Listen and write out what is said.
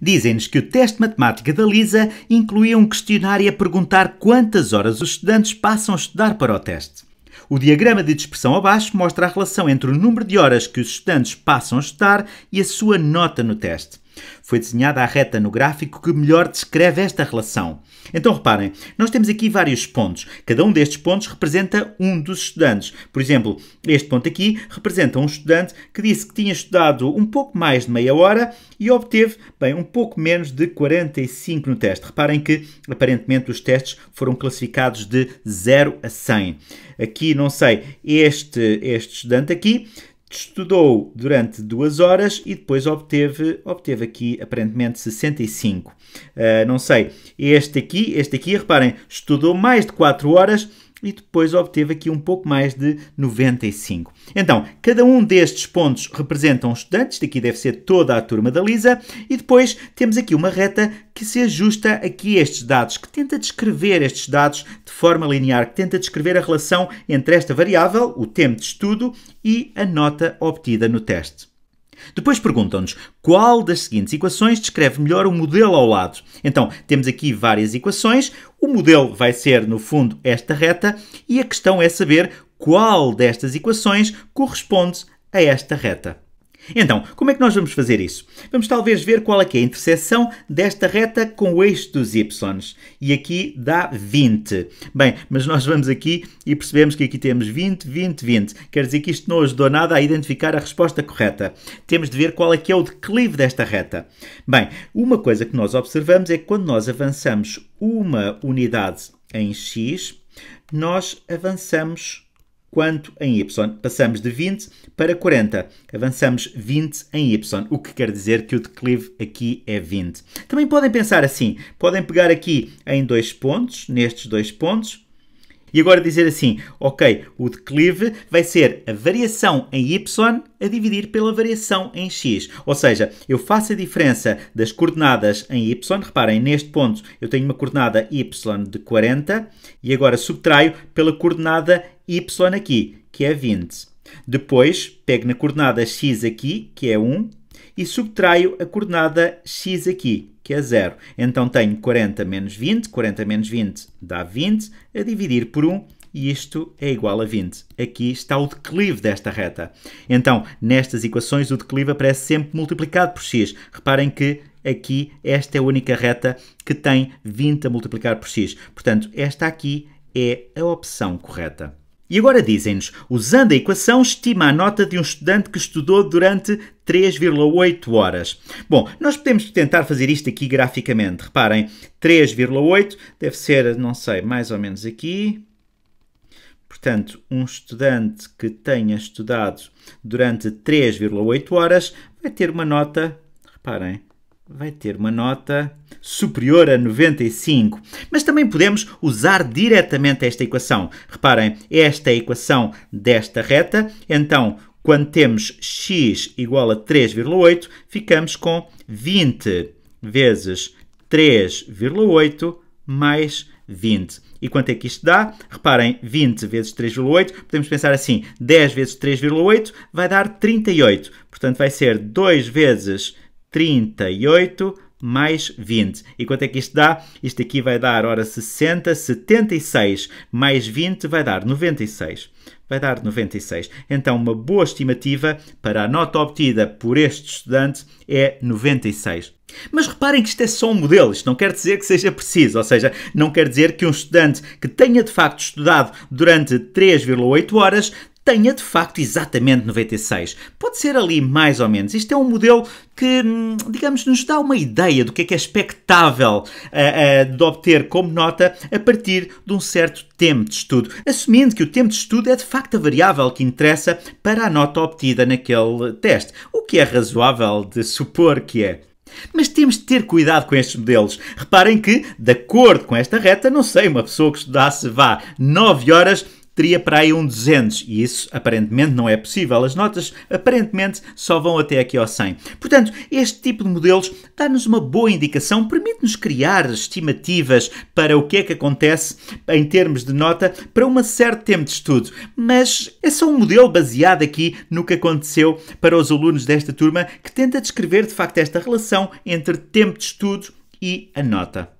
dizem-nos que o teste de matemática da Lisa incluía um questionário a perguntar quantas horas os estudantes passam a estudar para o teste. O diagrama de dispersão abaixo mostra a relação entre o número de horas que os estudantes passam a estudar e a sua nota no teste. Foi desenhada a reta no gráfico que melhor descreve esta relação. Então reparem, nós temos aqui vários pontos. Cada um destes pontos representa um dos estudantes. Por exemplo, este ponto aqui representa um estudante que disse que tinha estudado um pouco mais de meia hora e obteve, bem, um pouco menos de 45 no teste. Reparem que, aparentemente, os testes foram classificados de 0 a 100. Aqui, não sei, este, este estudante aqui estudou durante duas horas e depois obteve, obteve aqui aparentemente 65. Uh, eh, não sei, este aqui, este aqui, reparem, estudou mais de 4 horas e depois obteve aqui um pouco mais de 95. Então, cada um destes pontos representam estudantes, daqui deve ser toda a turma da Lisa, e depois temos aqui uma reta que se ajusta aqui a estes dados, que tenta descrever estes dados de forma linear, que tenta descrever a relação entre esta variável, o tempo de estudo, e a nota obtida no teste. Depois perguntam-nos qual das seguintes equações descreve melhor o modelo ao lado. Então, temos aqui várias equações, o modelo vai ser, no fundo, esta reta, e a questão é saber qual destas equações corresponde a esta reta. Então, como é que nós vamos fazer isso? Vamos talvez ver qual é, é a interseção desta reta com o eixo dos y. E aqui dá 20. Bem, mas nós vamos aqui e percebemos que aqui temos 20, 20, 20. Quer dizer que isto não ajudou nada a identificar a resposta correta. Temos de ver qual é que é o declive desta reta. Bem, uma coisa que nós observamos é que quando nós avançamos uma unidade em x, nós avançamos quanto em y. Passamos de 20 para 40, avançamos 20 em y, o que quer dizer que o declive aqui é 20. Também podem pensar assim, podem pegar aqui em dois pontos, nestes dois pontos, e agora dizer assim, ok, o declive vai ser a variação em y a dividir pela variação em x. Ou seja, eu faço a diferença das coordenadas em y. Reparem, neste ponto eu tenho uma coordenada y de 40 e agora subtraio pela coordenada y aqui, que é 20. Depois, pego na coordenada x aqui, que é 1, e subtraio a coordenada x aqui, que é 0. Então tenho 40 menos 20, 40 menos 20 dá 20, a dividir por 1, e isto é igual a 20. Aqui está o declive desta reta. Então, nestas equações, o declive aparece sempre multiplicado por x. Reparem que aqui esta é a única reta que tem 20 a multiplicar por x. Portanto, esta aqui é a opção correta. E agora dizem-nos, usando a equação, estima a nota de um estudante que estudou durante 3,8 horas. Bom, nós podemos tentar fazer isto aqui graficamente. Reparem, 3,8 deve ser, não sei, mais ou menos aqui. Portanto, um estudante que tenha estudado durante 3,8 horas vai ter uma nota, reparem, vai ter uma nota superior a 95. Mas também podemos usar diretamente esta equação. Reparem, esta é a equação desta reta, então quando temos x igual a 3,8, ficamos com 20 vezes 3,8 mais 20. E quanto é que isto dá? Reparem, 20 vezes 3,8, podemos pensar assim, 10 vezes 3,8 vai dar 38. Portanto, vai ser 2 vezes 38 mais 20. E quanto é que isto dá? Isto aqui vai dar, ora, 60, 76 mais 20 vai dar 96. Vai dar 96. Então, uma boa estimativa para a nota obtida por este estudante é 96. Mas reparem que isto é só um modelo, isto não quer dizer que seja preciso, ou seja, não quer dizer que um estudante que tenha de facto estudado durante 3,8 horas tenha de facto exatamente 96. Pode ser ali mais ou menos. Isto é um modelo que, hum, digamos, nos dá uma ideia do que é que é expectável uh, uh, de obter como nota a partir de um certo tempo de estudo, assumindo que o tempo de estudo é de facto a variável que interessa para a nota obtida naquele teste, o que é razoável de supor que é. Mas temos de ter cuidado com estes modelos. Reparem que, de acordo com esta reta, não sei, uma pessoa que estudasse vá 9 horas teria para aí um 200 e isso aparentemente não é possível. As notas aparentemente só vão até aqui ao 100. Portanto, este tipo de modelos dá-nos uma boa indicação, permite-nos criar estimativas para o que é que acontece em termos de nota para um certo tempo de estudo, mas é só um modelo baseado aqui no que aconteceu para os alunos desta turma que tenta descrever de facto esta relação entre tempo de estudo e a nota.